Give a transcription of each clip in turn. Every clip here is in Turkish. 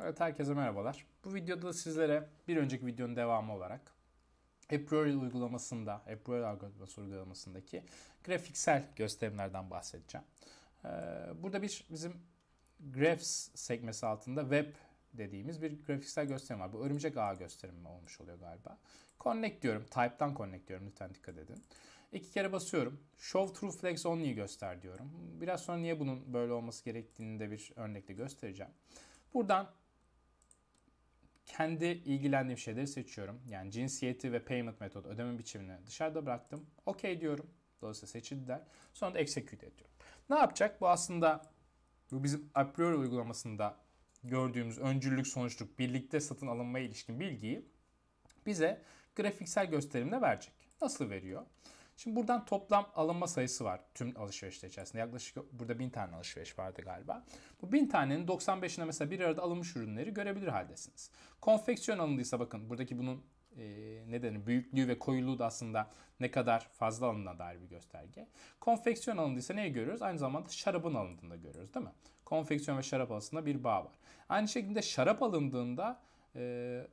Evet herkese merhabalar. Bu videoda sizlere bir önceki videonun devamı olarak Apriori uygulamasında, Apriori algoritması uygulamasındaki grafiksel gösterimlerden bahsedeceğim. Ee, burada bir bizim Graphs sekmesi altında web dediğimiz bir grafiksel gösterim var. Bu örümcek ağ gösterimi olmuş oluyor galiba. Connect diyorum. Type'dan connect diyorum. Lütfen dikkat edin. İki kere basıyorum. Show true flex only göster diyorum. Biraz sonra niye bunun böyle olması gerektiğini de bir örnekle göstereceğim. Buradan kendi ilgilendiğim şeyleri seçiyorum. Yani cinsiyeti ve payment metodu ödeme biçimini dışarıda bıraktım. Okey diyorum. Dolayısıyla seçildiler. Sonra da execute ediyorum. Ne yapacak? Bu aslında bu bizim a priori uygulamasında gördüğümüz öncülük sonuçluk, birlikte satın alınmaya ilişkin bilgiyi bize grafiksel gösterimle verecek. Nasıl veriyor? Şimdi buradan toplam alınma sayısı var tüm alışverişler içerisinde. Yaklaşık burada bin tane alışveriş vardı galiba. Bu bin tanenin 95'ine mesela bir arada alınmış ürünleri görebilir haldesiniz. Konfeksiyon alındıysa bakın buradaki bunun e, nedeni büyüklüğü ve koyuluğu da aslında ne kadar fazla alındığına dair bir gösterge. Konfeksiyon alındıysa neyi görüyoruz? Aynı zamanda şarabın alındığında görüyoruz değil mi? Konfeksiyon ve şarap arasında bir bağ var. Aynı şekilde şarap alındığında e,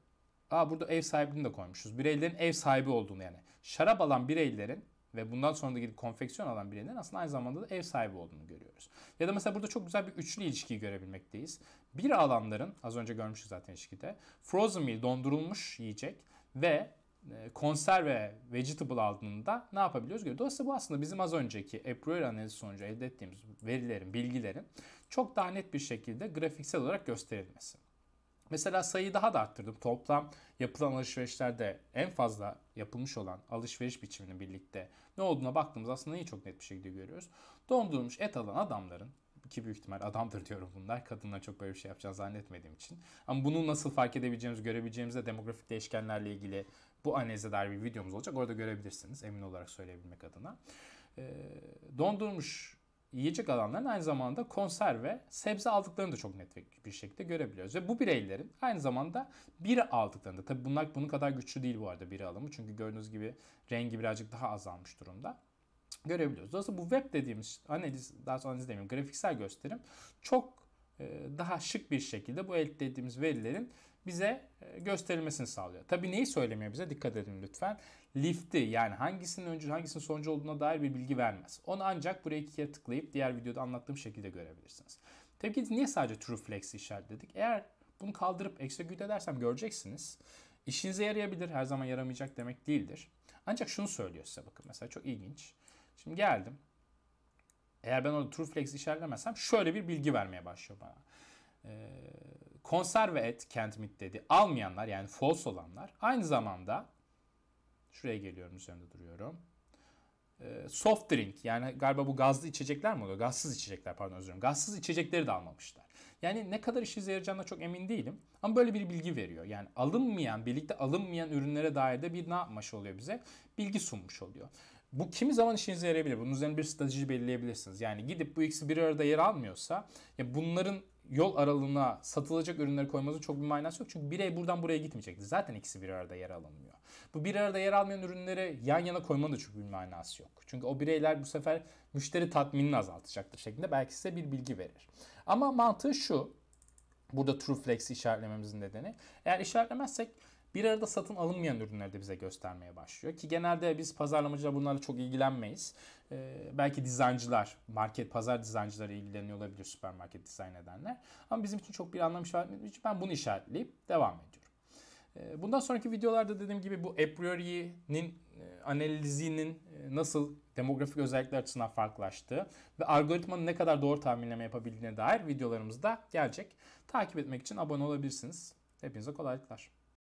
Aa burada ev sahibini de koymuşuz. Bireylerin ev sahibi olduğunu yani şarap alan bireylerin ve bundan sonra da gidip konfeksiyon alan bireylerin aslında aynı zamanda da ev sahibi olduğunu görüyoruz. Ya da mesela burada çok güzel bir üçlü ilişkiyi görebilmekteyiz. Bir alanların, az önce görmüşüz zaten ilişkide, frozen meal, dondurulmuş yiyecek ve e, konserve vegetable aldığında ne yapabiliyoruz? Görüyoruz. Dolayısıyla bu aslında bizim az önceki a priori sonucu elde ettiğimiz verilerin, bilgilerin çok daha net bir şekilde grafiksel olarak gösterilmesi. Mesela sayıyı daha da arttırdım. Toplam yapılan alışverişlerde en fazla yapılmış olan alışveriş biçiminin birlikte ne olduğuna baktığımız aslında iyi çok net bir şekilde görüyoruz. Dondurulmuş et alan adamların ki büyük ihtimal adamdır diyorum bunlar. Kadınlar çok böyle bir şey yapacağını zannetmediğim için. Ama bunu nasıl fark edebileceğimiz, görebileceğimiz de demografik değişkenlerle ilgili bu analize dair bir videomuz olacak. Orada görebilirsiniz emin olarak söyleyebilmek adına. E, ee, dondurmuş yiyecek alanların aynı zamanda konserve, sebze aldıklarını da çok net bir şekilde görebiliyoruz. Ve bu bireylerin aynı zamanda biri aldıklarında, tabi bunlar bunun kadar güçlü değil bu arada bir alımı. Çünkü gördüğünüz gibi rengi birazcık daha azalmış durumda görebiliyoruz. Dolayısıyla bu web dediğimiz analiz, daha sonra analiz demeyeyim, grafiksel gösterim çok e, daha şık bir şekilde bu elde ettiğimiz verilerin bize e, gösterilmesini sağlıyor. Tabii neyi söylemiyor bize dikkat edin lütfen. Lifti yani hangisinin öncü hangisinin sonucu olduğuna dair bir bilgi vermez. Onu ancak buraya iki kere tıklayıp diğer videoda anlattığım şekilde görebilirsiniz. Tabii ki niye sadece true flex'i işaretledik? Eğer bunu kaldırıp execute edersem göreceksiniz. İşinize yarayabilir her zaman yaramayacak demek değildir. Ancak şunu söylüyor size bakın mesela çok ilginç. Şimdi geldim. Eğer ben orada true flex işaretlemezsem şöyle bir bilgi vermeye başlıyor bana e, konserve et Kent Mid dedi. Almayanlar yani false olanlar aynı zamanda şuraya geliyorum üzerinde duruyorum. Ee, soft drink yani galiba bu gazlı içecekler mi oluyor? Gazsız içecekler pardon özür dilerim. Gazsız içecekleri de almamışlar. Yani ne kadar işinize yarayacağına çok emin değilim. Ama böyle bir bilgi veriyor. Yani alınmayan, birlikte alınmayan ürünlere dair de bir ne yapmış oluyor bize? Bilgi sunmuş oluyor. Bu kimi zaman işinize yarayabilir. Bunun üzerine bir strateji belirleyebilirsiniz. Yani gidip bu ikisi bir arada yer almıyorsa ya bunların yol aralığına satılacak ürünleri koymanızın çok bir manası yok. Çünkü birey buradan buraya gitmeyecekti. Zaten ikisi bir arada yer alınmıyor. Bu bir arada yer almayan ürünleri yan yana koymanın da çok bir manası yok. Çünkü o bireyler bu sefer müşteri tatminini azaltacaktır şeklinde belki size bir bilgi verir. Ama mantığı şu. Burada true flex işaretlememizin nedeni. Eğer işaretlemezsek bir arada satın alınmayan ürünleri de bize göstermeye başlıyor. Ki genelde biz pazarlamacılar bunlarla çok ilgilenmeyiz. Ee, belki dizayncılar, market pazar dizayncıları ilgileniyor olabilir süpermarket dizayn edenler. Ama bizim için çok bir anlam işaretlemediği için ben bunu işaretleyip devam ediyorum. Ee, bundan sonraki videolarda dediğim gibi bu a priori'nin e, analizinin e, nasıl demografik özellikler açısından farklılaştığı ve algoritmanın ne kadar doğru tahminleme yapabildiğine dair videolarımız da gelecek. Takip etmek için abone olabilirsiniz. Hepinize kolaylıklar.